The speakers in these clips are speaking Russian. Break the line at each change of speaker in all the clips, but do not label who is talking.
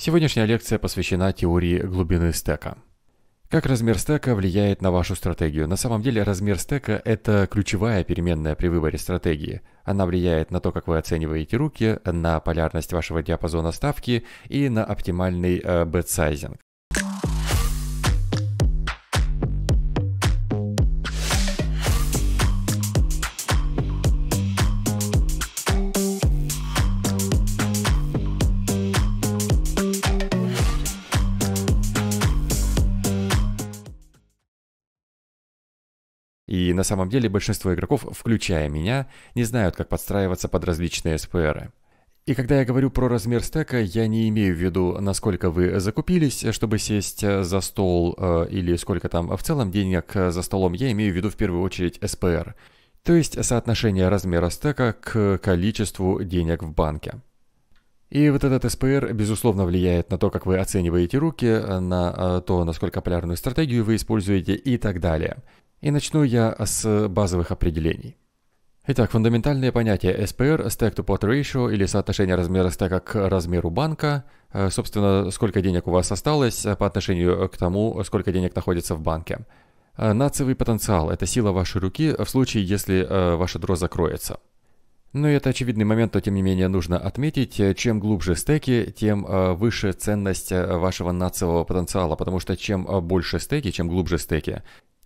Сегодняшняя лекция посвящена теории глубины стека. Как размер стека влияет на вашу стратегию? На самом деле размер стека – это ключевая переменная при выборе стратегии. Она влияет на то, как вы оцениваете руки, на полярность вашего диапазона ставки и на оптимальный э, бетсайзинг. на самом деле большинство игроков, включая меня, не знают, как подстраиваться под различные СПРы. И когда я говорю про размер стека, я не имею в виду, насколько вы закупились, чтобы сесть э, за стол, э, или сколько там в целом денег э, за столом, я имею в виду в первую очередь СПР. То есть соотношение размера стека к количеству денег в банке. И вот этот СПР, безусловно, влияет на то, как вы оцениваете руки, на то, насколько полярную стратегию вы используете и так далее. И начну я с базовых определений. Итак, фундаментальные понятия SPR, Stack to Pot Ratio или соотношение размера стека к размеру банка, э, собственно, сколько денег у вас осталось э, по отношению к тому, сколько денег находится в банке. Э, Нацевый потенциал – это сила вашей руки в случае, если ваша дро закроется. Но ну это очевидный момент, но тем не менее нужно отметить, чем глубже стеки, тем выше ценность вашего нацевого потенциала, потому что чем больше стеки, чем глубже стеки,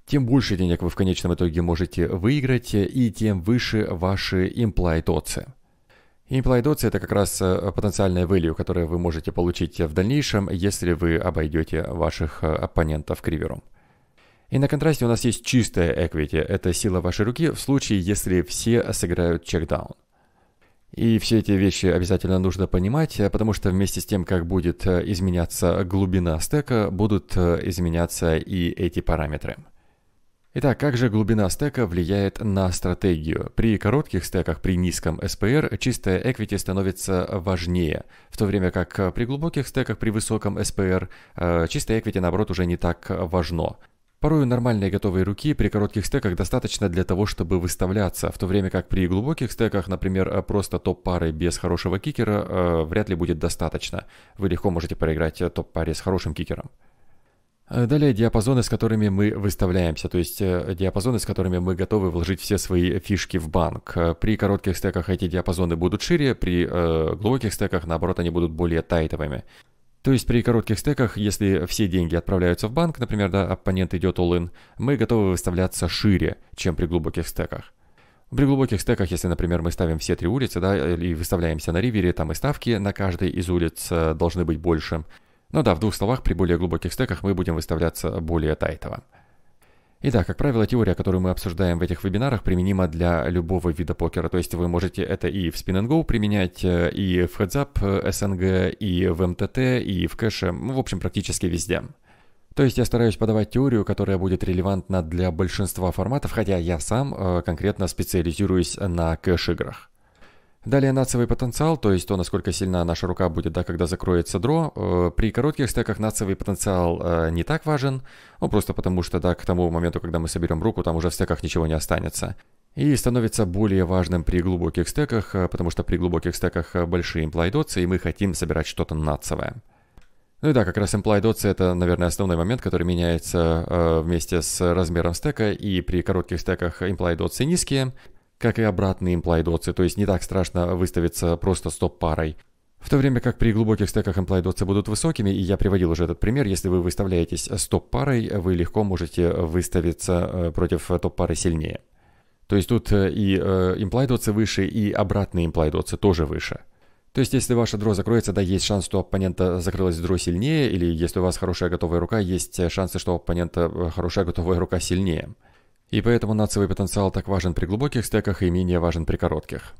тем больше денег вы в конечном итоге можете выиграть и тем выше ваши имплайдоцы. Имплайдоцы – это как раз э, потенциальная value, которую вы можете получить в дальнейшем, если вы обойдете ваших э, оппонентов к риверу. И на контрасте у нас есть чистая equity – это сила вашей руки в случае, если все сыграют чекдаун. И все эти вещи обязательно нужно понимать, э, потому что вместе с тем, как будет изменяться глубина стека, будут изменяться и эти параметры. Итак, как же глубина стека влияет на стратегию? При коротких стеках при низком SPR чистая equity становится важнее, в то время как при глубоких стеках при высоком SPR э, чистая equity наоборот уже не так важно. Порою нормальные готовые руки при коротких стеках достаточно для того, чтобы выставляться, в то время как при глубоких стеках, например, просто топ-пары без хорошего кикера э, вряд ли будет достаточно. Вы легко можете проиграть э, топ-паре с хорошим кикером. Э, далее диапазоны, с которыми мы выставляемся, то есть э, диапазоны, с которыми мы готовы вложить все свои фишки в банк. Э, при коротких стеках эти диапазоны будут шире, при э, глубоких стеках, наоборот, они будут более тайтовыми. То есть при коротких стеках, если все деньги отправляются в банк, например, да, оппонент идет all-in, мы готовы выставляться шире, чем при глубоких стеках. При глубоких стеках, если, например, мы ставим все три улицы, да, и выставляемся на ривере, там и ставки на каждой из улиц должны быть больше – но ну да, в двух словах, при более глубоких стеках мы будем выставляться более тайтово. И да, как правило, теория, которую мы обсуждаем в этих вебинарах, применима для любого вида покера. То есть вы можете это и в Spin and Go применять, э, и в Heads СНГ, э, и в МТТ, и в кэше, в общем, практически везде. То есть я стараюсь подавать теорию, которая будет релевантна для большинства форматов, хотя я сам э, конкретно специализируюсь на кэш-играх. Далее нацевый потенциал, то есть то, насколько сильна наша рука будет, да, когда закроется дро. Э, при коротких стеках нацевый потенциал э, не так важен, ну просто потому что, да, к тому моменту, когда мы соберем руку, там уже в стеках ничего не останется. И становится более важным при глубоких стеках, э, потому что при глубоких стеках большие имплайдоцы, и мы хотим собирать что-то нацевое. Ну и да, как раз implied это, наверное, основной момент, который меняется э, вместе с размером стека, и при коротких стеках implied низкие, как и обратные имплайдоцы, то есть не так страшно выставиться просто стоп-парой. В то время как при глубоких стеках имплайдоцы будут высокими, и я приводил уже этот пример, если вы выставляетесь стоп-парой, вы легко можете выставиться э, против топ-пары сильнее. То есть тут э, и э, имплайдоцы выше, и обратные имплайдоцы тоже выше. То есть, если ваша дро закроется, да, есть шанс, что оппонента закрылась дро сильнее, или если у вас хорошая готовая рука, есть шансы, что у оппонента хорошая готовая рука сильнее. И поэтому нацевый потенциал так важен при глубоких стеках и менее важен при коротких.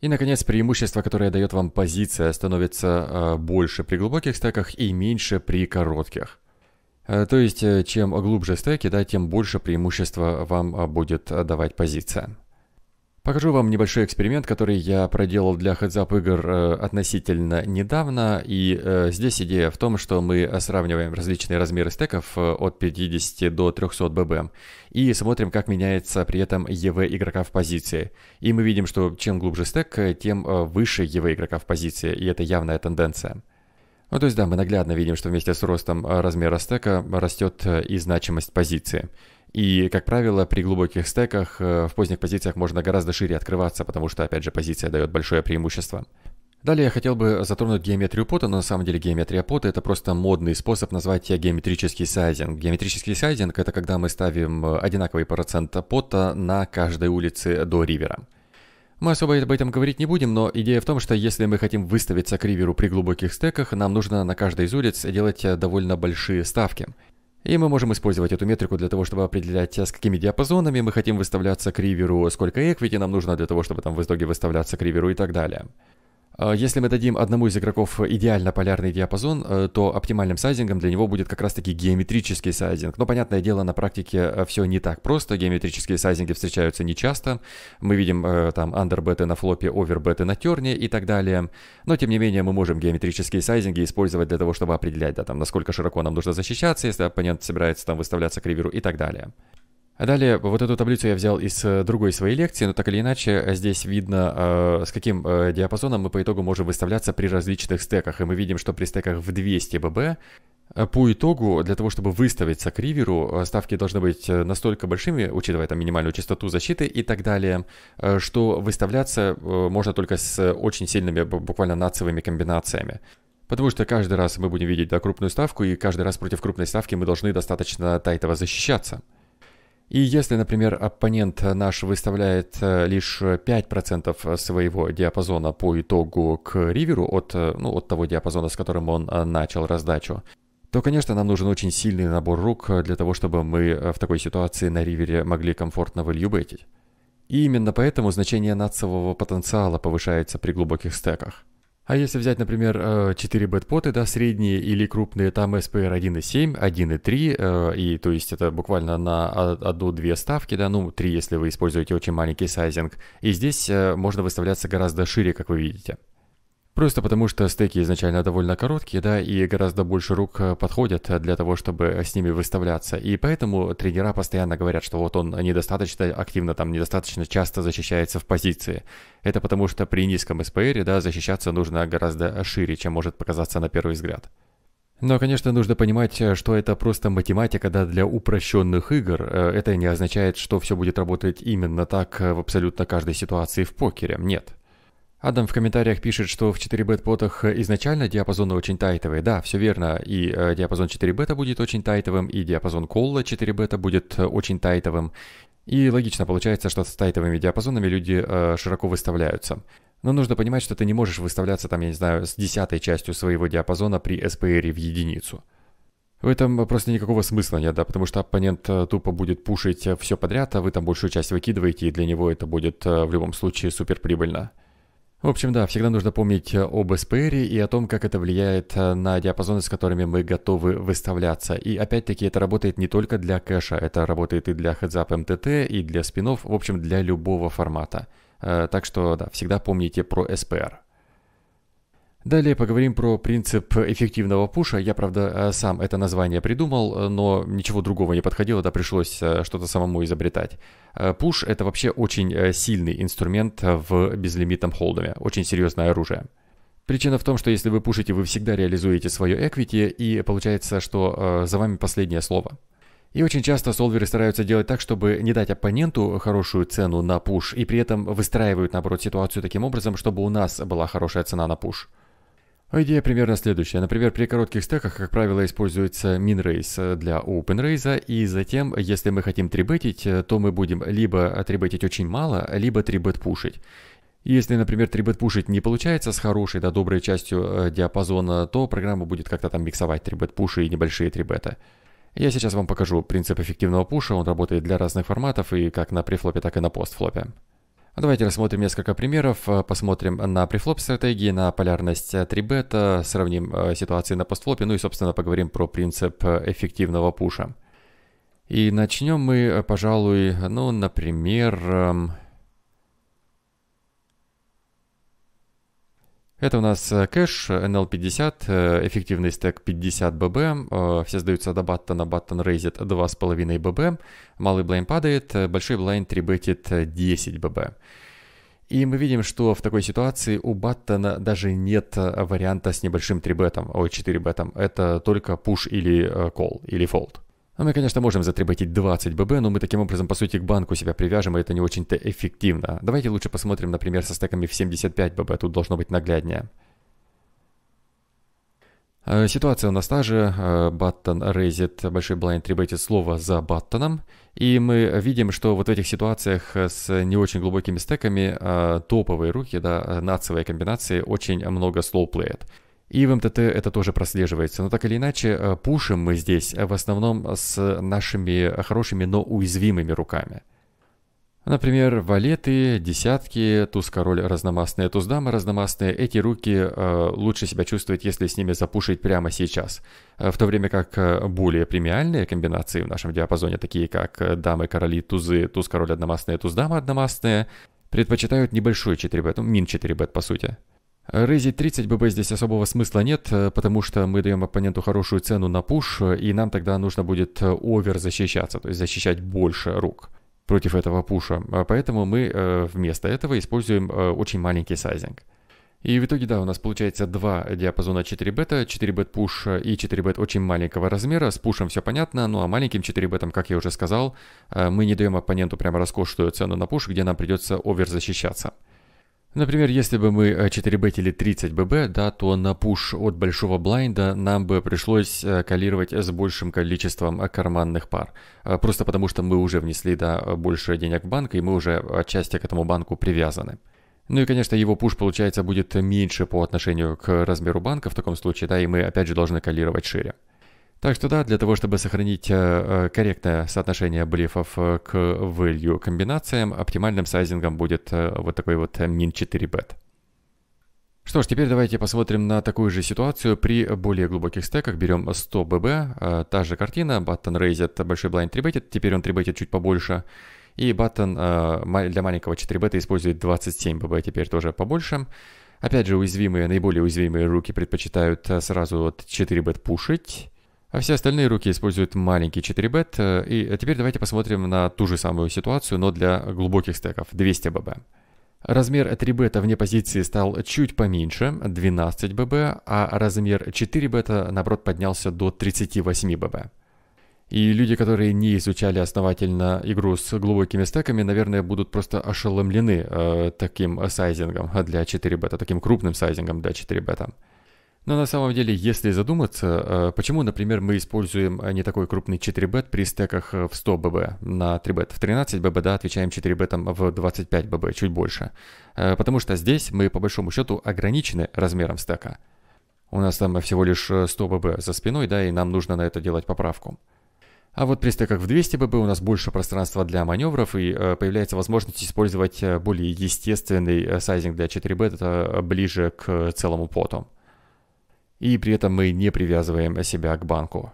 И, наконец, преимущество, которое дает вам позиция, становится э, больше при глубоких стеках и меньше при коротких. Э, то есть, э, чем глубже стеки, да, тем больше преимущества вам э, будет э, давать позиция. Покажу вам небольшой эксперимент, который я проделал для хедзап игр э, относительно недавно. И э, здесь идея в том, что мы сравниваем различные размеры стеков э, от 50 до 300 ББМ и смотрим, как меняется при этом ЕВ игрока в позиции. И мы видим, что чем глубже стек, э, тем э, выше ЕВ игрока в позиции, и это явная тенденция. Ну, то есть, да, мы наглядно видим, что вместе с ростом э, размера стека растет и значимость позиции. И, как правило, при глубоких стеках э, в поздних позициях можно гораздо шире открываться, потому что, опять же, позиция дает большое преимущество. Далее я хотел бы затронуть геометрию пота, но на самом деле геометрия пота это просто модный способ назвать геометрический сайдинг. Геометрический сайдинг это когда мы ставим э, одинаковый процент пота на каждой улице до ривера. Мы особо об этом говорить не будем, но идея в том, что если мы хотим выставиться к риверу при глубоких стеках, нам нужно на каждой из улиц делать э, довольно большие ставки – и мы можем использовать эту метрику для того, чтобы определять, э, с какими диапазонами мы хотим выставляться к риверу, сколько эквити нам нужно для того, чтобы там в итоге выставляться к риверу и так далее. А, если мы дадим одному из игроков идеально полярный диапазон, э, то оптимальным сайзингом для него будет как раз-таки геометрический сайзинг. Но, понятное дело, на практике э, все не так просто. Геометрические сайзинги встречаются нечасто. Мы видим э, там андербеты на флопе, овербеты на терне и так далее. Но, тем не менее, мы можем геометрические сайзинги использовать для того, чтобы определять, да, там, насколько широко нам нужно защищаться, если оппонент собирается там выставляться к риверу и так далее. А далее, вот эту таблицу я взял из э, другой своей лекции, но так или иначе э, здесь видно, э, с каким диапазоном мы по итогу можем выставляться при различных стеках. И мы видим, что при стеках в 200 ББ по итогу, для того, чтобы выставиться к риверу, ставки должны быть настолько большими, учитывая там минимальную частоту защиты и так далее, что выставляться можно только с очень сильными, буквально нацевыми комбинациями. Потому что каждый раз мы будем видеть да, крупную ставку, и каждый раз против крупной ставки мы должны достаточно тайтово защищаться. И если, например, оппонент наш выставляет э, лишь 5% своего диапазона по итогу к риверу от, э, ну, от того диапазона, с которым он э, начал раздачу, то, конечно, нам нужен очень сильный набор рук для того, чтобы мы в такой ситуации на ривере могли комфортно выльюбетить. И именно поэтому значение нацевого потенциала повышается при глубоких стеках – а если взять, например, 4 э, бэтпоты, да, средние или крупные, там SPR 1.7, 1.3, и то есть это буквально на одну-две ставки, да, ну, 3, если вы используете очень маленький сайзинг. И здесь э, можно выставляться гораздо шире, как вы видите. Просто потому, что стеки изначально довольно короткие, да, и гораздо больше рук э, подходят для того, чтобы э, с ними выставляться. И поэтому тренера постоянно говорят, что вот он недостаточно активно, там, недостаточно часто защищается в позиции. Это потому, что при низком СПР, да, защищаться нужно гораздо шире, чем может показаться на первый взгляд. Но, конечно, нужно понимать, э, что это просто математика, да, для упрощенных игр. Это не означает, что все будет работать именно так в абсолютно каждой ситуации в покере. Нет. Адам в комментариях пишет, что в 4 бет потах э, изначально диапазоны очень тайтовые. Да, все верно. И э, диапазон 4 бета будет очень тайтовым, и диапазон колла 4 бета будет э, очень тайтовым. И логично получается, что с тайтовыми диапазонами люди э, широко выставляются. Но нужно понимать, что ты не можешь выставляться там, я не знаю, с десятой частью своего диапазона при SPR в единицу. В этом просто никакого смысла нет, да, потому что оппонент тупо будет пушить все подряд, а вы там большую часть выкидываете, и для него это будет в любом случае суперприбыльно. прибыльно. В общем, да, всегда нужно помнить э, об SPR и о том, как это влияет э, на диапазоны, с которыми мы готовы выставляться. И опять-таки это работает не только для кэша, это работает и для heads MTT, и для спинов, в общем, для любого формата. Э, так что, да, всегда помните про SPR. Далее поговорим про принцип эффективного пуша. Я, правда, э, сам это название придумал, э, но ничего другого не подходило, да пришлось э, что-то самому изобретать. Пуш – это вообще очень сильный инструмент в безлимитном холдоме, очень серьезное оружие. Причина в том, что если вы пушите, вы всегда реализуете свое эквити, и получается, что за вами последнее слово. И очень часто солверы стараются делать так, чтобы не дать оппоненту хорошую цену на пуш, и при этом выстраивают, наоборот, ситуацию таким образом, чтобы у нас была хорошая цена на пуш. А идея примерно следующая. Например, при коротких стеках, как правило, используется минрейс э, для open и затем, если мы хотим трибетить, э, то мы будем либо отрибетить очень мало, либо трибет пушить. Если, например, трибет пушить не получается с хорошей, да, доброй частью э, диапазона, то программа будет как-то там миксовать трибет пуши и небольшие 3 Я сейчас вам покажу принцип эффективного пуша, он работает для разных форматов и как на префлопе, так и на постфлопе. А давайте рассмотрим несколько примеров, э, посмотрим на префлоп стратегии, на полярность 3бета, э, сравним э, ситуации на постфлопе, ну и, собственно, поговорим про принцип эффективного пуша. И начнем мы, пожалуй, ну, например, эм, Это у нас э, кэш NL50, э, э, эффективный стек 50 BB. все сдаются до баттона, баттон рейзит 2,5 BB. малый блайн падает, большой блайн трибетит 10 BB. И мы видим, что в такой ситуации у Баттона даже нет варианта с небольшим 3 бетом, о, 4 бетом. Это только пуш или кол или фолд. А мы, конечно, можем затребатить 20 ББ, но мы таким образом, по сути, к банку себя привяжем, и это не очень-то эффективно. Давайте лучше посмотрим, например, со стеками в 75 ББ, тут должно быть нагляднее. Э, ситуация у нас та же. Э, Баттон рейзит большой блайнд требует слово за баттоном. И мы видим, что вот в этих ситуациях с не очень глубокими стеками э, топовые руки, да, нацевые комбинации очень много слоуплеят. И в МТТ это тоже прослеживается. Но так или иначе, э, пушим мы здесь э, в основном с нашими хорошими, но уязвимыми руками. Например, валеты, десятки, туз-король разномастные, туз-дама разномастные. Эти руки э, лучше себя чувствовать, если с ними запушить прямо сейчас. Э, в то время как более премиальные комбинации в нашем диапазоне, такие как дамы, короли, тузы, туз-король одномастные, туз-дама одномастные, предпочитают небольшой 4-бет, ну, мин 4-бет по сути. Рейзить 30 ББ здесь особого смысла нет, э, потому что мы даем оппоненту хорошую цену на пуш, э, и нам тогда нужно будет э, овер защищаться, то есть защищать больше рук против этого пуша. Поэтому мы вместо этого используем очень маленький сайзинг. И в итоге, да, у нас получается два диапазона 4 бета, 4 бет пуш и 4 бет очень маленького размера. С пушем все понятно, ну а маленьким 4 бетом, как я уже сказал, мы не даем оппоненту прямо роскошную цену на пуш, где нам придется овер защищаться. Например, если бы мы 4бетили э, 30бб, да, то на пуш от большого блайнда нам бы пришлось э, калировать с большим количеством э, карманных пар. Просто потому, что мы уже внесли да, больше денег в банк, и мы уже отчасти к этому банку привязаны. Ну и, конечно, его пуш, получается, будет меньше по отношению к размеру банка в таком случае, да, и мы опять же должны калировать шире. Так что да, для того, чтобы сохранить э, э, корректное соотношение блефов э, к value комбинациям, оптимальным сайзингом будет вот такой вот min 4 bet. Что ж, теперь давайте посмотрим на такую же ситуацию при более глубоких стеках. Берем 100 ББ, та же картина, баттон рейзит, большой блайнд трибетит, теперь он трибетит чуть побольше. И баттон для маленького 4 бета использует 27 ББ, теперь тоже побольше. Опять же, уязвимые, наиболее уязвимые руки предпочитают сразу вот 4 бет пушить. А все остальные руки используют маленький 4-бет. Э, и э, теперь давайте посмотрим на ту же самую ситуацию, но для глубоких стеков 200 ББ. Размер 3 бета вне позиции стал чуть поменьше, 12 ББ, а размер 4 бета, наоборот, поднялся до 38 ББ. И люди, которые не изучали основательно игру с глубокими стеками, наверное, будут просто ошеломлены э, таким э, сайзингом для 4 бета, таким крупным сайзингом для 4 бета. Но на самом деле, если задуматься, э, почему, например, мы используем э, не такой крупный 4-бет при стеках э, в 100 ББ на 3-бет? В 13 ББ, да, отвечаем 4-бетом в 25 ББ, чуть больше. Потому что здесь мы, по большому счету, ограничены размером стека. У нас там всего лишь 100 ББ за спиной, да, и нам нужно на это делать поправку. А вот при стеках в 200 ББ у нас больше пространства для маневров и появляется возможность использовать более естественный сайзинг для 4 бет, это ближе к целому поту и при этом мы не привязываем себя к банку.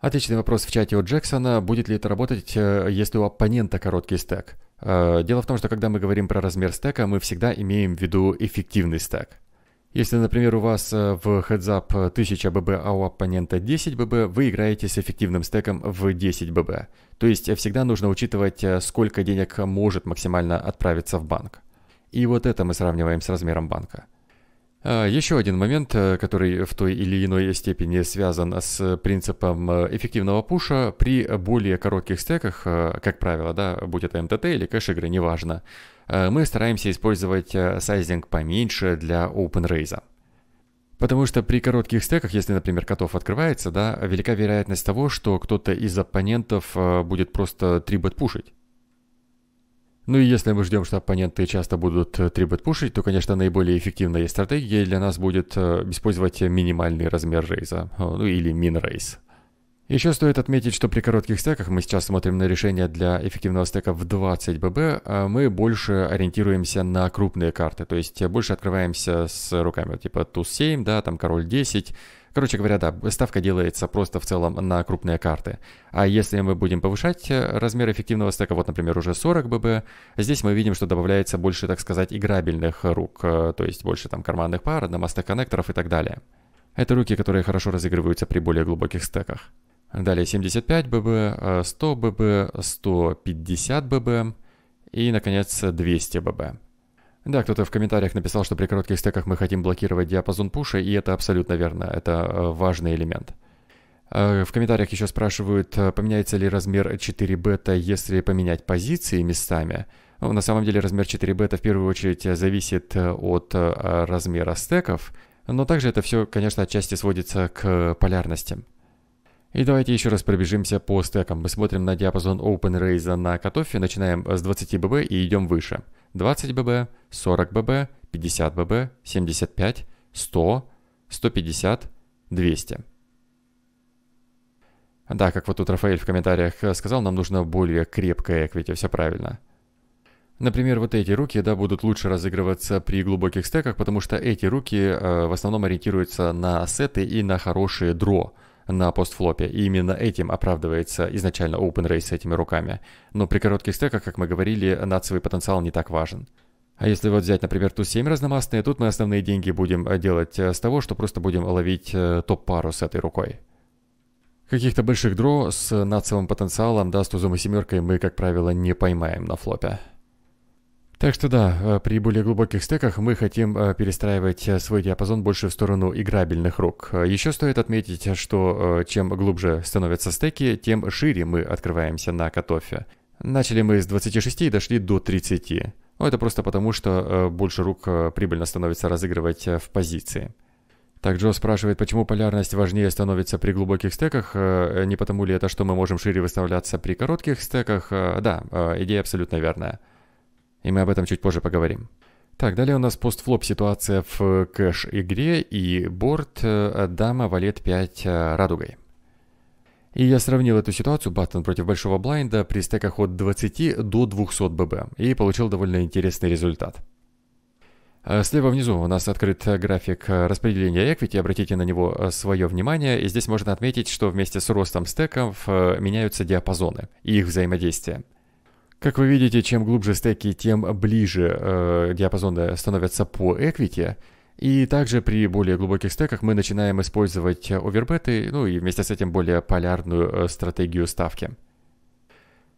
Отличный вопрос в чате у Джексона, будет ли это работать, э, если у оппонента короткий стек. Э, дело в том, что когда мы говорим про размер стека, мы всегда имеем в виду эффективный стек. Если, например, у вас э, в хедзап 1000 ББ, а у оппонента 10 ББ, вы играете с эффективным стеком в 10 ББ. То есть всегда нужно учитывать, сколько денег может максимально отправиться в банк. И вот это мы сравниваем с размером банка. А, Еще один момент, э, который в той или иной степени связан с принципом э, эффективного пуша, при более коротких стеках, э, как правило, да, будь это МТТ или кэш игры, неважно, мы стараемся использовать сайзинг поменьше для OpenRaise. Потому что при коротких стеках, если, например, котов открывается, да, велика вероятность того, что кто-то из оппонентов будет просто трибет пушить. Ну и если мы ждем, что оппоненты часто будут э, требовать пушить, то, конечно, наиболее эффективной стратегией для нас будет э, использовать минимальный размер рейза, э, ну или мин рейз. Еще стоит отметить, что при коротких стеках мы сейчас смотрим на решение для эффективного стека в 20 ББ, а мы больше ориентируемся на крупные карты, то есть больше открываемся с руками, типа туз 7, да, там король 10, Короче говоря, да, ставка делается просто в целом на крупные карты. А если мы будем повышать э, размер эффективного стека, вот, например, уже 40 ББ, здесь мы видим, что добавляется больше, так сказать, играбельных рук, э, то есть больше там карманных пар, домостек-коннекторов и так далее. Это руки, которые хорошо разыгрываются при более глубоких стеках. Далее 75 ББ, 100 э, ББ, 150 ББ и, наконец, 200 ББ. Да, кто-то в комментариях написал, что при коротких стеках мы хотим блокировать диапазон пуша, и это абсолютно верно, это э, важный элемент. Э, в комментариях еще спрашивают, э, поменяется ли размер 4 бета, если поменять позиции местами. Ну, на самом деле размер 4 бета в первую очередь зависит от размера стеков, но также это все, конечно, отчасти сводится к полярностям. И давайте еще раз пробежимся по стекам. Мы смотрим на диапазон Open Raise на котофе, начинаем э, с 20 BB и идем выше. 20 BB, 40 BB, 50 BB, 75, 100, 150, 200. Да, как вот тут Рафаэль в комментариях э, сказал, нам нужно более крепкое эквити, все правильно. Например, вот эти руки, да, будут лучше разыгрываться при глубоких стеках, потому что эти руки э, в основном ориентируются на сеты и на хорошие дро на постфлопе, и именно этим оправдывается изначально open OpenRace с этими руками. Но при коротких стеках, как мы говорили, нацевый потенциал не так важен. А если вот взять, например, ту 7 разномастные, тут мы основные деньги будем э, делать э, с того, что просто будем ловить э, топ-пару с этой рукой. Каких-то больших дро с нацевым потенциалом, да, с тузом и семеркой мы, как правило, не поймаем на флопе. Так что да, э, при более глубоких стеках мы хотим э, перестраивать э, свой диапазон больше в сторону играбельных рук. Еще стоит отметить, что чем глубже становятся стеки, тем шире мы открываемся на катофе. Начали мы с 26 и дошли до 30. Но ну, это просто потому, что больше рук прибыльно становится разыгрывать в позиции. Так Джо спрашивает, почему полярность важнее становится при глубоких стеках, не потому ли это, что мы можем шире выставляться при коротких стеках. Да, идея абсолютно верная и мы об этом чуть позже поговорим. Так, далее у нас постфлоп ситуация в э, кэш-игре и борт э, дама валет 5 э, радугой. И я сравнил эту ситуацию, баттон против большого блайнда, при стеках от 20 до 200 бб, и получил довольно интересный результат. Слева внизу у нас открыт график распределения equity. обратите на него свое внимание, и здесь можно отметить, что вместе с ростом стеков меняются диапазоны и их взаимодействие. Как вы видите, чем глубже стеки, тем ближе э, диапазоны становятся по эквити. И также при более глубоких стеках мы начинаем использовать овербеты, ну и вместе с этим более полярную э, стратегию ставки.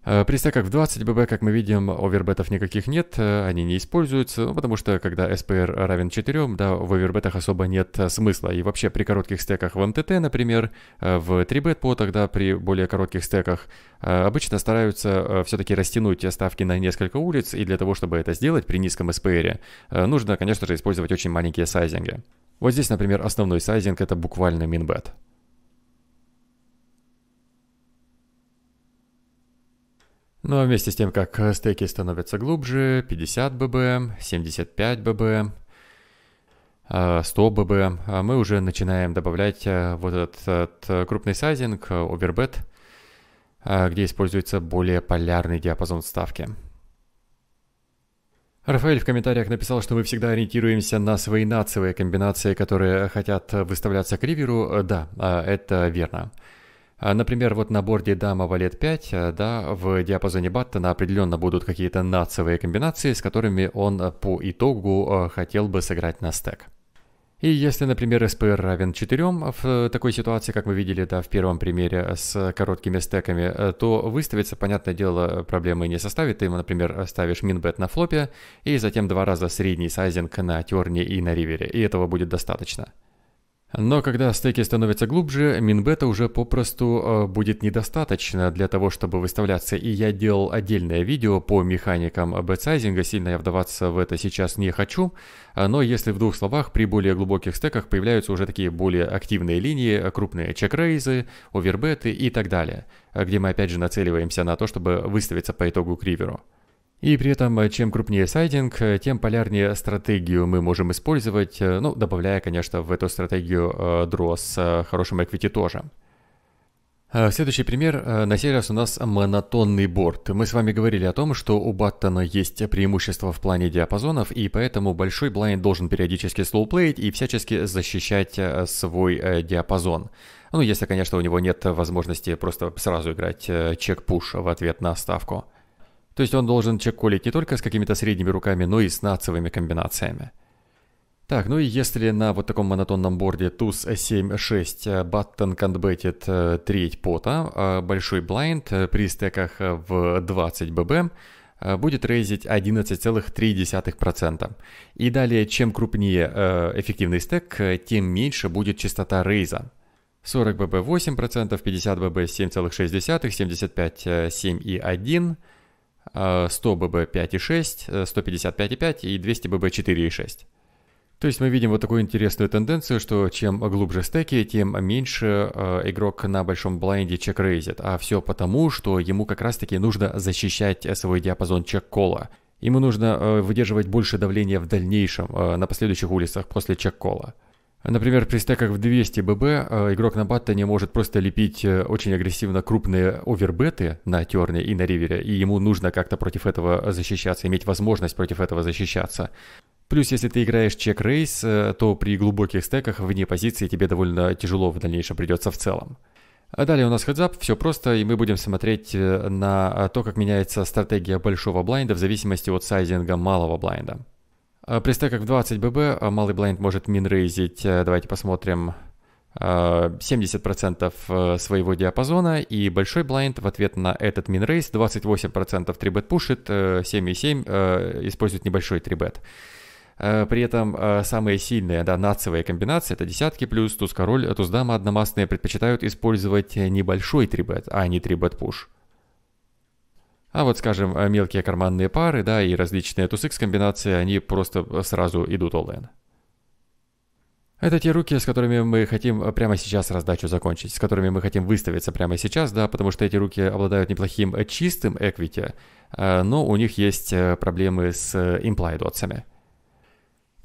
Э, при стеках в 20 ББ, как мы видим, овербетов никаких нет, э, они не используются, ну, потому что когда SPR равен 4, да, в овербетах особо нет э, смысла. И вообще при коротких стеках в МТТ, например, в 3-бет по, тогда при более коротких стеках, обычно стараются все-таки растянуть те ставки на несколько улиц, и для того, чтобы это сделать при низком SPR, нужно, конечно же, использовать очень маленькие сайзинги. Вот здесь, например, основной сайзинг это буквально минбет. Но ну, а вместе с тем, как э, стейки становятся глубже, 50 ББМ, 75 ББМ, 100 э, ББМ, а мы уже начинаем добавлять э, вот этот, этот крупный сайзинг, овербет, где используется более полярный диапазон ставки. Рафаэль в комментариях написал, что мы всегда ориентируемся на свои нацевые комбинации, которые хотят выставляться к риверу. Да, это верно. А, например, вот на борде дама валет 5, а, да, в диапазоне Баттона определенно будут какие-то нацевые комбинации, с которыми он а, по итогу хотел бы сыграть на стек. И если, например, спр равен 4, в такой ситуации, как мы видели да, в первом примере с короткими стеками, то выставиться, понятное дело, проблемы не составит. Ты, например, ставишь минбет на флопе и затем два раза средний сайзинг на терне и на ривере, и этого будет достаточно. Но когда стейки становятся глубже, минбета уже попросту э, будет недостаточно для того, чтобы выставляться. И я делал отдельное видео по механикам бетсайзинга, сильно я вдаваться в это сейчас не хочу. А, но если в двух словах, при более глубоких стеках появляются уже такие более активные линии, крупные чекрейзы, овербеты и так далее. Где мы опять же нацеливаемся на то, чтобы выставиться по итогу к риверу. И при этом, э, чем крупнее сайдинг, э, тем полярнее стратегию мы можем использовать, э, ну, добавляя, конечно, в эту стратегию draw с хорошим equity тоже. Следующий пример. На сей раз у нас монотонный борт. Мы с вами говорили о том, что у баттона есть преимущество в плане диапазонов, и поэтому большой блайнд должен периодически слоуплеить и всячески защищать свой диапазон. Ну, если, конечно, у него нет возможности просто сразу играть чек-пуш в ответ на ставку. То есть он должен чеколить не только с какими-то средними руками, но и с нацевыми комбинациями. Так, ну и если на вот таком монотонном борде туз 7-6, баттон конбетит треть пота, э, большой блайнд э, при стеках э, в 20 ББ будет рейзить 11,3%. И далее, чем крупнее эффективный стек, тем меньше будет частота рейза. 40 ББ 8%, 50 ББ 7,6, 75 7,1%. 100 э, ББ 5,6, 155,5 и 200 э, ББ 4,6. То есть мы видим вот такую интересную тенденцию, что чем глубже стеки, тем меньше э, игрок на большом блайнде чек-рейзит. А все потому, что ему как раз-таки нужно защищать э, свой диапазон чек-кола. Ему нужно э, выдерживать больше давления в дальнейшем, э, на последующих улицах после чек-кола. Например, при стеках в 200 ББ э, игрок на баттоне может просто лепить э, очень агрессивно крупные овербеты на терне и на ривере, и ему нужно как-то против этого защищаться, иметь возможность против этого защищаться. Плюс, если ты играешь чек-рейс, э, то при глубоких стеках вне позиции тебе довольно тяжело в дальнейшем придется в целом. А далее у нас хедзап, все просто, и мы будем смотреть на то, как меняется стратегия большого блайнда в зависимости от сайзинга малого блайнда. А, при стеках в 20 ББ а, малый блайнд может минрейзить, э, давайте посмотрим, 70% а, э, своего диапазона, и большой блайнд в ответ на этот минрейс 28% 3 бет пушит, 7,7 э, использует небольшой 3 бет. При этом самые сильные, да, нацевые комбинации, это десятки плюс, туз король, туз дама одномастные, предпочитают использовать небольшой 3 бет, а не 3 бет пуш. А вот, скажем, э, мелкие карманные пары, да, и различные тусы-комбинации, они просто э, сразу идут all-in. Это те руки, с которыми мы хотим э, прямо сейчас раздачу закончить, с которыми мы хотим выставиться прямо сейчас, да, потому что эти руки обладают неплохим чистым эквити, но у них есть проблемы с implied отцами.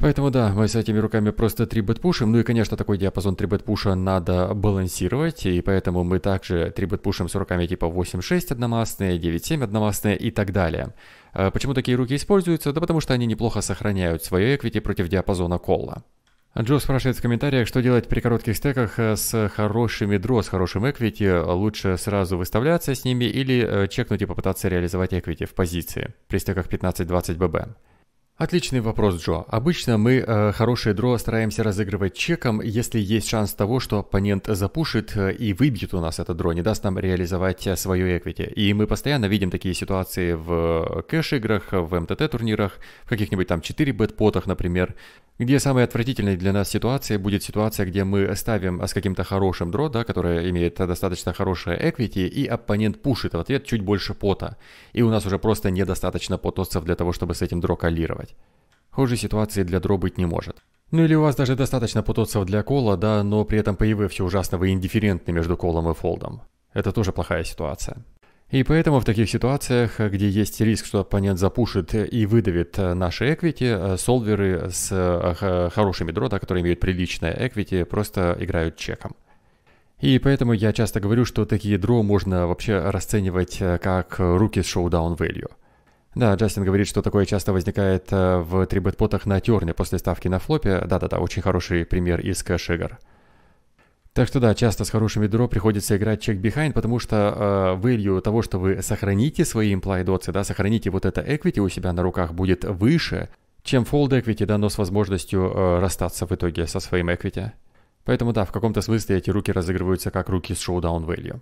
Поэтому да, мы с этими руками просто 3 пушим. Ну и, конечно, такой диапазон 3 пуша надо балансировать, и поэтому мы также 3 пушим с руками типа 8-6 одномастные, 9-7 одномастные и так далее. А почему такие руки используются? Да потому что они неплохо сохраняют свое эквити против диапазона колла. Джо спрашивает в комментариях, что делать при коротких стеках э, с хорошими дро, с хорошим эквити. Лучше сразу выставляться с ними или э, чекнуть и попытаться реализовать эквити в позиции при стеках 15-20 бб. Отличный вопрос, Джо. Обычно мы э, хорошие дро стараемся разыгрывать чеком, если есть шанс того, что оппонент запушит э, и выбьет у нас это дро, не даст нам реализовать э, свое эквити. И мы постоянно видим такие ситуации в э, кэш-играх, в МТТ-турнирах, эм в каких-нибудь там 4 потах, например, где самой отвратительной для нас ситуацией будет ситуация, где мы ставим с каким-то хорошим дро, да, которое имеет достаточно хорошее эквити, и оппонент пушит в ответ чуть больше пота. И у нас уже просто недостаточно потосцев для того, чтобы с этим дро калировать делать. Хуже ситуации для Дро быть не может. Ну или у вас даже достаточно путотцев для кола, да, но при этом ПИВ все ужасно вы индифферентны между колом и фолдом. Это тоже плохая ситуация. И поэтому в таких ситуациях, где есть риск, что оппонент запушит и выдавит э, наши эквити, э, солверы с э, хорошими дрота, которые имеют приличное эквити, просто играют чеком. И поэтому я часто говорю, что такие дро можно вообще расценивать как руки с даун value. Да, Джастин говорит, что такое часто возникает э, в 3 потах на терне после ставки на флопе. Да-да-да, очень хороший пример из кэшигар. Так что да, часто с хорошими дро приходится играть чек behind, потому что э, value того, что вы сохраните свои implied odds, да, сохраните вот это equity у себя на руках, будет выше, чем fold equity, да, но с возможностью э, расстаться в итоге со своим equity. Поэтому да, в каком-то смысле эти руки разыгрываются как руки с showdown value.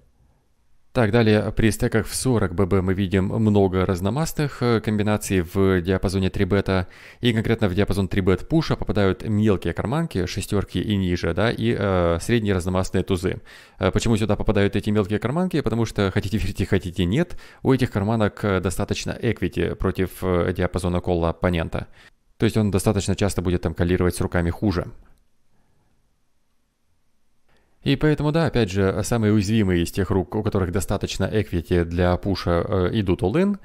Так, далее при стеках в 40 BB мы видим много разномастных э, комбинаций в диапазоне 3 бета, и конкретно в диапазон 3 бет пуша попадают мелкие карманки, шестерки и ниже, да, и э, средние разномастные тузы. Э, почему сюда попадают эти мелкие карманки? Потому что хотите верите, хотите нет, у этих карманок э, достаточно эквити против диапазона колла оппонента. То есть он достаточно часто будет там коллировать с руками хуже. И поэтому, да, опять же, самые уязвимые из тех рук, у которых достаточно эквити для пуша, э, идут all-in,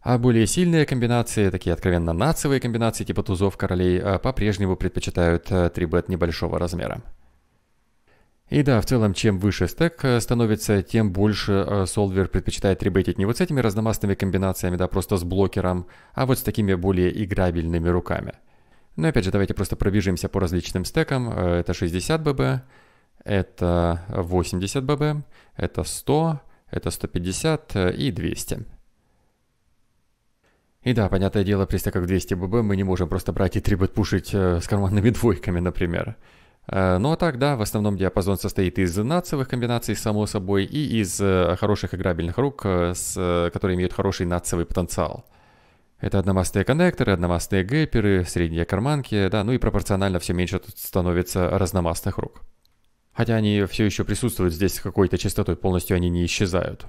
а более сильные комбинации, такие откровенно нацевые комбинации типа тузов королей, э, по-прежнему предпочитают 3-бет э, небольшого размера. И да, в целом, чем выше стек э, становится, тем больше солвер предпочитает ребейтить не вот с этими разномастными комбинациями, да, просто с блокером, а вот с такими более играбельными руками. Но опять же, давайте просто пробежимся по различным стекам. Это 60 ББ, это 80 ББ, это 100, это 150 э, и 200. И да, понятное дело, при стеках 200 ББ мы не можем просто брать и трибут пушить э, с карманными двойками, например. Э, ну а так, да, в основном диапазон состоит из нацевых комбинаций, само собой, и из хороших играбельных рук, с, которые имеют хороший нацевый потенциал. Это одномастные коннекторы, одномастные гэперы, средние карманки, да, ну и пропорционально все меньше тут становится разномастных рук. Хотя они все еще присутствуют здесь с какой-то частотой, полностью они не исчезают.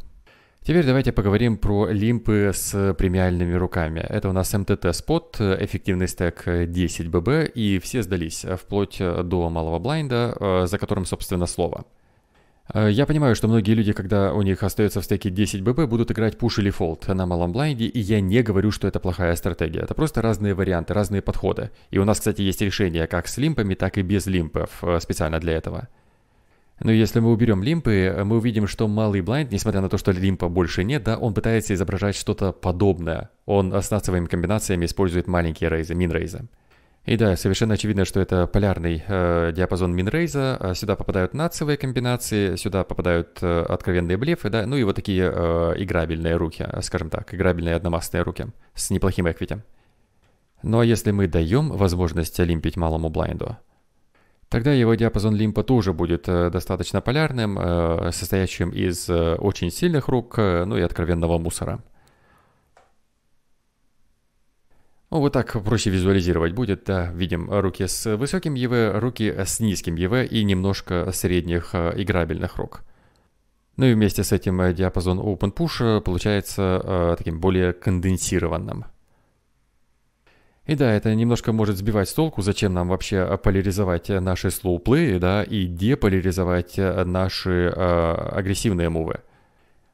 Теперь давайте поговорим про лимпы с премиальными руками. Это у нас МТТ спот, эффективный стек 10 ББ, и все сдались, вплоть до малого блайнда, э, за которым, собственно, слово. Э, я понимаю, что многие люди, когда у них остается в стеке 10 ББ, будут играть пуш или фолд на малом блайнде, и я не говорю, что это плохая стратегия. Это просто разные варианты, разные подходы. И у нас, кстати, есть решение как с лимпами, так и без лимпов э, специально для этого. Но ну, если мы уберем лимпы, мы увидим, что Малый Блайнд, несмотря на то, что лимпа больше нет, да, он пытается изображать что-то подобное. Он с нацевыми комбинациями использует маленькие рейзы, минрейзы. И да, совершенно очевидно, что это полярный э, диапазон минрейза. А сюда попадают нацевые комбинации, сюда попадают э, откровенные блефы, да, ну и вот такие э, играбельные руки, скажем так, играбельные одномастные руки с неплохим эквити. Ну а если мы даем возможность лимпить малому блайнду, тогда его диапазон лимпа тоже будет э, достаточно полярным, э, состоящим из э, очень сильных рук, ну и откровенного мусора. Ну, вот так проще визуализировать будет, да, видим руки с высоким ЕВ, руки с низким ЕВ и немножко средних играбельных рук. Ну и вместе с этим диапазон OpenPush получается таким более конденсированным. И да, это немножко может сбивать с толку, зачем нам вообще э, поляризовать э, наши слоуплеи, да, и деполяризовать э, наши э, агрессивные мувы.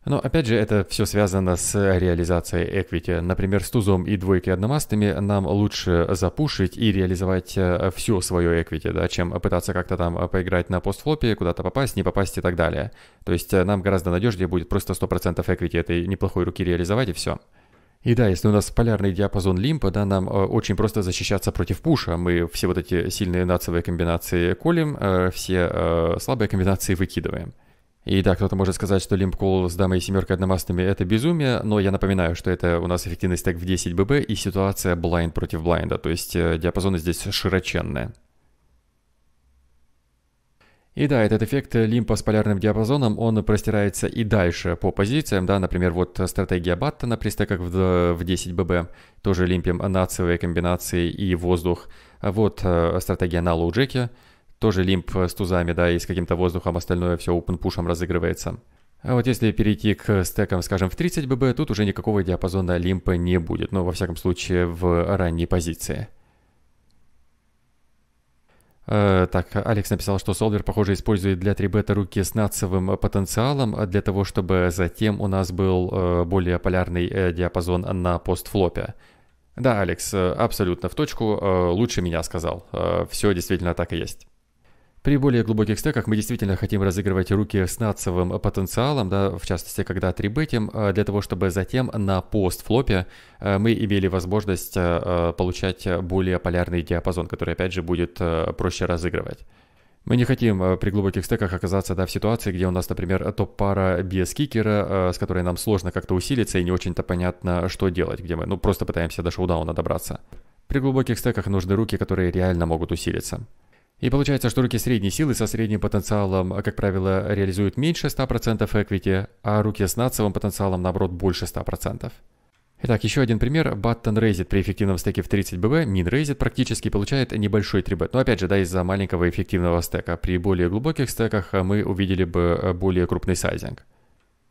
Но опять же, это все связано с реализацией эквити. Например, с тузом и двойкой одномастыми нам лучше запушить и реализовать все свое эквити, да, чем пытаться как-то там поиграть на постфлопе, куда-то попасть, не попасть и так далее. То есть нам гораздо надежнее будет просто 100% эквити этой неплохой руки реализовать и все. И да, если у нас полярный диапазон лимпа, да, нам э, очень просто защищаться против пуша. Мы все вот эти сильные нацевые комбинации колем, э, все э, слабые комбинации выкидываем. И да, кто-то может сказать, что лимп кол с дамой и семеркой одномастными — это безумие, но я напоминаю, что это у нас эффективность так в 10 ББ и ситуация блайнд против блайнда, то есть э, диапазоны здесь широченные. И да, этот эффект лимпа с полярным диапазоном, он простирается и дальше по позициям, да, например, вот стратегия Баттона при стеках в, 10 ББ, тоже лимпим нациевые комбинации и воздух. А вот э, стратегия на лоу тоже лимп с тузами, да, и с каким-то воздухом, остальное все open-пушем разыгрывается. А вот если перейти к стекам, скажем, в 30 ББ, тут уже никакого диапазона лимпа не будет, но ну, во всяком случае в ранней позиции. Э, так, Алекс написал, что Solver, похоже, использует для 3-бета руки с нацевым э, потенциалом э, для того, чтобы затем у нас был более полярный диапазон на постфлопе. Да, Алекс, абсолютно в точку, лучше меня сказал. Все действительно так и есть. При более глубоких стеках мы действительно хотим разыгрывать руки с нацевым потенциалом, да, в частности, когда 3 бетим, а для того, чтобы затем на постфлопе э, мы имели возможность э, э, получать более полярный диапазон, который, опять же, будет проще разыгрывать. Мы не хотим при глубоких стеках оказаться да, в ситуации, где у нас, например, топ-пара без кикера, с которой нам сложно как-то усилиться и не очень-то понятно, что делать, где мы ну, просто пытаемся до шоудауна добраться. При глубоких стеках нужны руки, которые реально могут усилиться. И получается, что руки средней силы со средним потенциалом, а, как правило, реализуют меньше 100% эквити, а руки с нацевым потенциалом, наоборот, больше 100%. Итак, еще один пример. Баттон рейзит при эффективном стеке в 30 БВ, мин рейзит практически получает небольшой трибет. Но опять же, да, из-за маленького эффективного стека. При более глубоких стеках а, мы увидели бы а, более крупный сайзинг.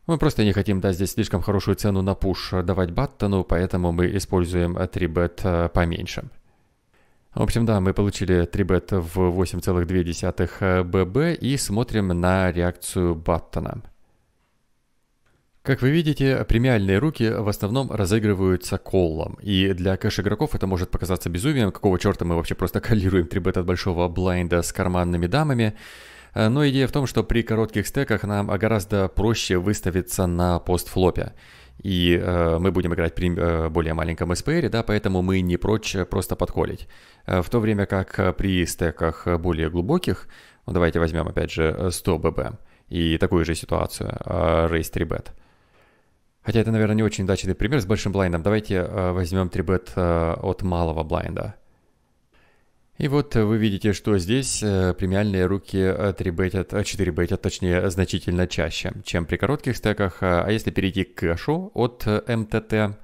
Мы просто не хотим дать здесь слишком хорошую цену на пуш давать баттону, поэтому мы используем 3 бет поменьше. В общем, да, мы получили 3бет в 8,2 э, ББ и смотрим на реакцию Баттона. Как вы видите, премиальные руки в основном разыгрываются коллом, и для кэш-игроков это может показаться безумием, какого черта мы вообще просто коллируем 3бет от большого блайнда с карманными дамами, э, но идея в том, что при коротких стеках нам гораздо проще выставиться на постфлопе. флопе и э, мы будем играть при э, более маленьком SPR, да, поэтому мы не прочь э, просто подколить. Э, в то время как э, при стеках более глубоких, ну, давайте возьмем опять же 100 ББ и такую же ситуацию, э, Race 3 bet. Хотя это, наверное, не очень удачный пример с большим блайндом. Давайте э, возьмем 3 bet э, от малого блайнда. И вот вы видите, что здесь э, премиальные руки 3-бетят, э, э, 4-бетят, точнее, значительно чаще, чем при коротких стеках. А, а если перейти к кэшу от МТТ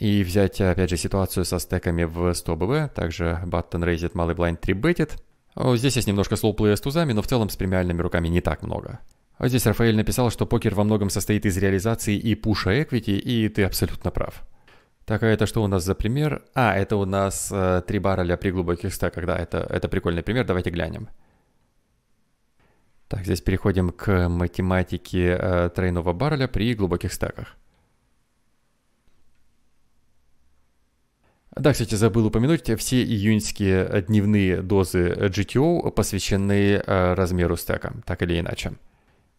и взять, опять же, ситуацию со стеками в 100 БВ, также баттон рейзит малый блайнд 3-бетит. Здесь есть немножко слоуплея с тузами, но в целом с премиальными руками не так много. А здесь Рафаэль написал, что покер во многом состоит из реализации и пуша эквити, и ты абсолютно прав. Так, а это что у нас за пример? А, это у нас э, 3 барреля при глубоких стаках, да, это, это прикольный пример, давайте глянем. Так, здесь переходим к математике э, тройного барреля при глубоких стаках. Да, кстати, забыл упомянуть, все июньские дневные дозы GTO посвящены э, размеру стека, так или иначе.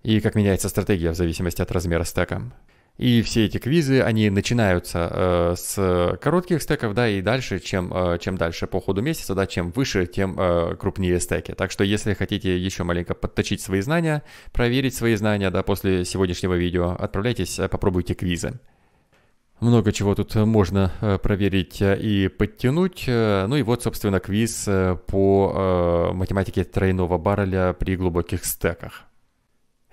И как меняется стратегия в зависимости от размера стека. И все эти квизы, они начинаются э, с коротких стеков, да, и дальше, чем, э, чем дальше по ходу месяца, да, чем выше, тем э, крупнее стеки. Так что, если хотите еще маленько подточить свои знания, проверить свои знания, да, после сегодняшнего видео, отправляйтесь, э, попробуйте квизы. Много чего тут можно э, проверить э, и подтянуть. Ну и вот, собственно, квиз по математике тройного барреля при глубоких стеках.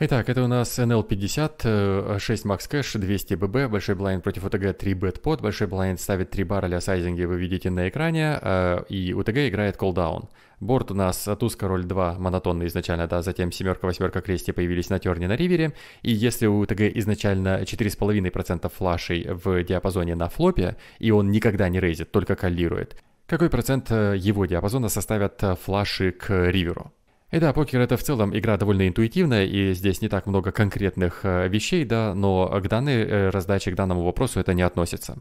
Итак, это у нас NL50, 6 Max Cash, 200 BB, большой блайнд против UTG 3 bet pot, большой блайнд ставит 3 барреля сайзинги, вы видите на экране, э, и UTG играет колдаун. Борт у нас туз, король 2, монотонный изначально, да, затем семерка, восьмерка, крести появились на терне на ривере, и если у УТГ изначально 4,5% флашей в диапазоне на флопе, и он никогда не рейзит, только коллирует, какой процент э, его диапазона составят э, флаши к риверу? И э, да, покер это в целом игра довольно интуитивная, и здесь не так много конкретных э, вещей, да, но к данной э, раздаче, к данному вопросу это не относится.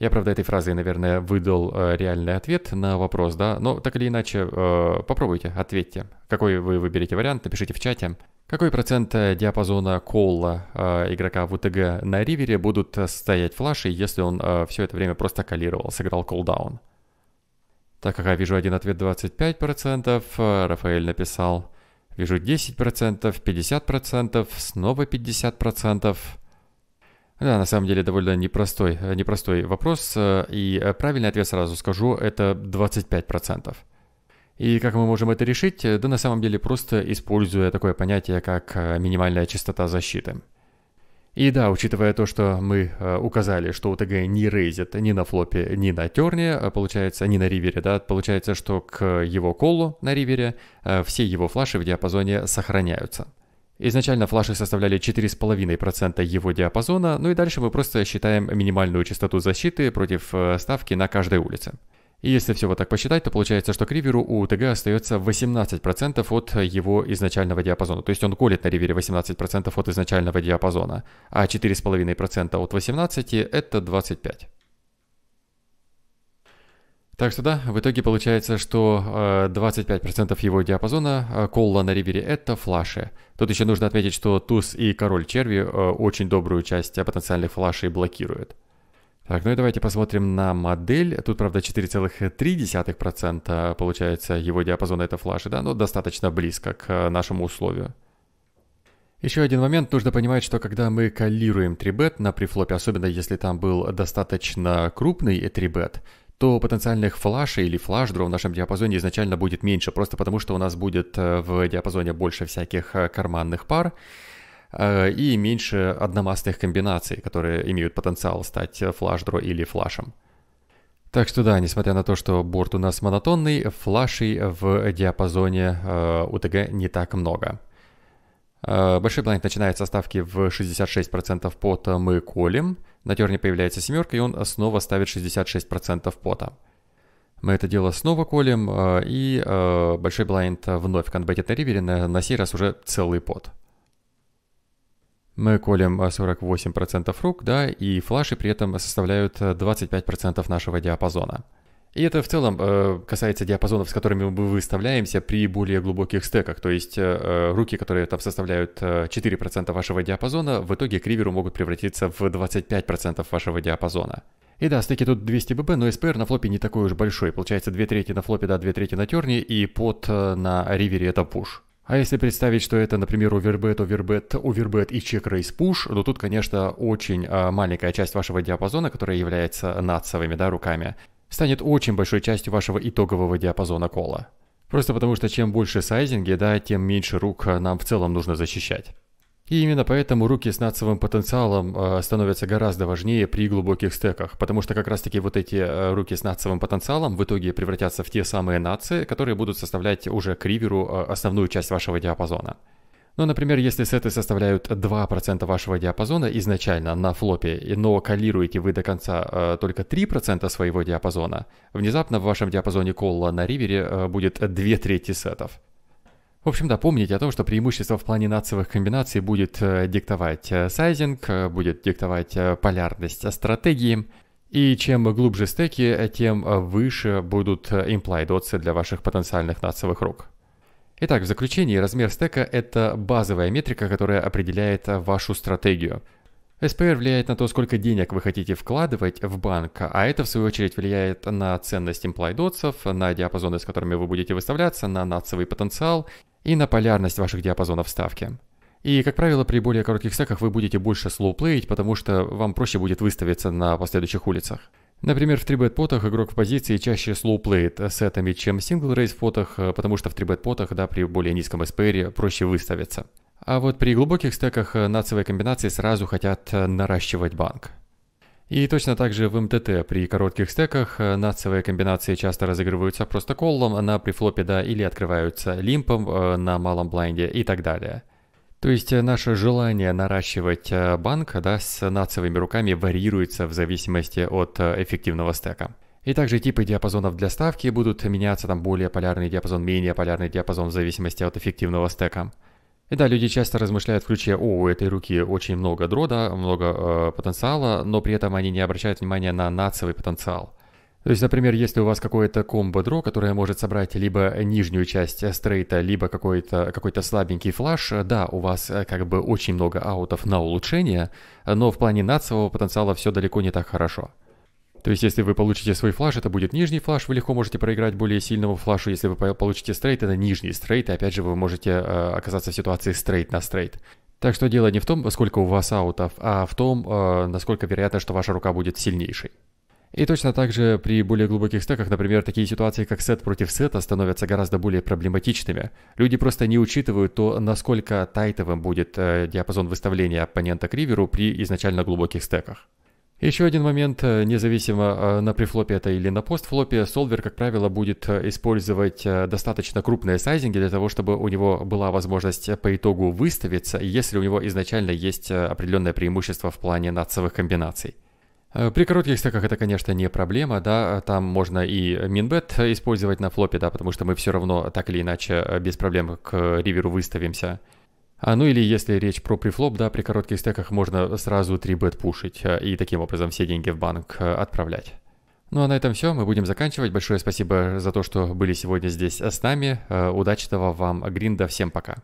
Я, правда, этой фразой, наверное, выдал реальный ответ на вопрос, да, но так или иначе, попробуйте, ответьте. Какой вы выберете вариант, напишите в чате. Какой процент диапазона колла игрока в УТГ на ривере будут стоять флаши, если он все это время просто калировал, сыграл колдаун? Cool так как я вижу один ответ 25%, э, Рафаэль написал. Вижу 10%, 50%, снова 50%. Да, на самом деле довольно непростой, э, непростой вопрос, э, и правильный ответ сразу скажу, это 25%. И как мы можем это решить? Да на самом деле просто используя такое понятие, как минимальная частота защиты. И да, учитывая то, что мы э, указали, что УТГ не рейзит ни на флопе, ни на терне, э, получается, ни на ривере, да, получается, что к его колу на ривере э, все его флаши в диапазоне сохраняются. Изначально флаши составляли 4,5% его диапазона, ну и дальше мы просто считаем минимальную частоту защиты против э, ставки на каждой улице. И если все вот так посчитать, то получается, что к риверу у ТГ остается 18% от э, его изначального диапазона. То есть он колет на ривере 18% от изначального диапазона, а 4,5% от 18 это 25. Так что да, в итоге получается, что 25% э, его диапазона э, колла на ривере это флаши. Тут еще нужно отметить, что туз и король черви очень добрую часть потенциальных флашей блокируют. Так, ну и давайте посмотрим на модель. Тут, правда, 4,3% получается его диапазон это флажи, да, но достаточно близко к э, нашему условию. Еще один момент, нужно понимать, что когда мы калируем 3-бет на префлопе, особенно если там был достаточно крупный 3-бет, то потенциальных флашей или флаждров в нашем диапазоне изначально будет меньше, просто потому что у нас будет э, в диапазоне больше всяких э, карманных пар, Э, и меньше одномастных комбинаций, которые имеют потенциал стать флашдро или флашем. Так что да, несмотря на то, что борт у нас монотонный, флашей в диапазоне э, УТГ не так много. Э, большой планет начинает со ставки в 66% пота мы колем, на терне появляется семерка, и он снова ставит 66% пота. Мы это дело снова колем, и большой блайнд вновь конвертит на ривере, на, на сей раз уже целый пот. Мы колем 48% а, рук, да, и флаши при этом составляют 25% э, нашего диапазона. И это в целом э, касается диапазонов, с которыми мы выставляемся при более глубоких стеках. То есть э, э руки, которые там составляют 4% э, вашего диапазона, в итоге к риверу могут превратиться в 25% вашего диапазона. И да, стеки тут 200 ББ, но SPR на флопе не такой уж большой. Получается 2 трети на флопе, да, 2 трети на терне, и под на ривере это пуш. А если представить, что это, например, овербет, овербет, овербет и чек-рейс пуш, то тут, конечно, очень а, маленькая часть вашего диапазона, которая является нацевыми да, руками, станет очень большой частью вашего итогового диапазона кола. Просто потому что чем больше сайзинги, да, тем меньше рук нам в целом нужно защищать. И именно поэтому руки с нацевым потенциалом э, становятся гораздо важнее при глубоких стеках, потому что как раз-таки вот эти э, руки с нацевым потенциалом в итоге превратятся в те самые нации, которые будут составлять уже к риверу э, основную часть вашего диапазона. Но, ну, например, если сеты составляют 2% вашего диапазона изначально на флопе, но калируете вы до конца э, только 3% своего диапазона, внезапно в вашем диапазоне колла на ривере э, будет 2 трети сетов. В общем, да, помните о том, что преимущество в плане нацевых комбинаций будет э, диктовать э, сайзинг, э, будет диктовать полярность стратегии. И чем глубже стеки, тем выше будут имплайд отцы для ваших потенциальных нацевых рук. Итак, в заключении, размер стека – это базовая метрика, которая определяет вашу стратегию. SPR влияет на то, сколько денег вы хотите вкладывать в банк, а это в свою очередь влияет на ценность имплайдотсов, на диапазоны, с которыми вы будете выставляться, на нацевый потенциал – и на полярность ваших диапазонов ставки. И, как правило, при более коротких стеках вы будете больше слоуплеить, потому что вам проще будет выставиться на последующих улицах. Например, в 3-бет потах игрок в позиции чаще слоуплеит сетами, чем сингл-рейс в потах, э, потому что в 3-бет потах, да, при более низком СПР проще выставиться. А вот при глубоких стеках э, нацевые комбинации сразу хотят э, наращивать банк. И точно так же в МТТ при коротких стеках э, нацевые комбинации часто разыгрываются просто коллом на префлопе, да, или открываются лимпом э, на малом блайнде и так далее. То есть э, наше желание наращивать банк да, с нацевыми руками варьируется в зависимости от эффективного стека. И также типы диапазонов для ставки будут меняться, там более полярный диапазон, менее полярный диапазон в зависимости от эффективного стека. И да, люди часто размышляют в ключе, о, у этой руки очень много дрода, много э, потенциала, но при этом они не обращают внимания на нацевый потенциал. То есть, например, если у вас какое-то комбо-дро, которое может собрать либо нижнюю часть стрейта, либо какой-то какой то слабенький флаш, да, у вас э, как бы очень много аутов на улучшение, но в плане нацевого потенциала все далеко не так хорошо. То есть, если вы получите свой флаш, это будет нижний флаш, вы легко можете проиграть более сильному флашу. Если вы получите стрейт, это нижний стрейт, и опять же вы можете э, оказаться в ситуации стрейт на стрейт. Так что дело не в том, сколько у вас аутов, а в том, э, насколько вероятно, что ваша рука будет сильнейшей. И точно так же при более глубоких стеках, например, такие ситуации, как сет против сета, становятся гораздо более проблематичными. Люди просто не учитывают то, насколько тайтовым будет э, диапазон выставления оппонента к риверу при изначально глубоких стеках. Еще один момент, э, независимо э, на префлопе это или на постфлопе, солвер, как правило, будет э, использовать достаточно крупные сайзинги для того, чтобы у него была возможность по итогу выставиться, если у него изначально есть определенное преимущество в плане нацевых комбинаций. При коротких стеках это, конечно, не проблема, да, там можно и минбет использовать на флопе, да, потому что мы все равно так или иначе без проблем к риверу выставимся. А, ну или если речь про префлоп, да, при коротких стеках можно сразу 3 бет пушить э, и таким образом все деньги в банк э, отправлять. Ну а на этом все, мы будем заканчивать. Большое спасибо за то, что были сегодня здесь с нами. Э, удачного вам гринда, всем пока.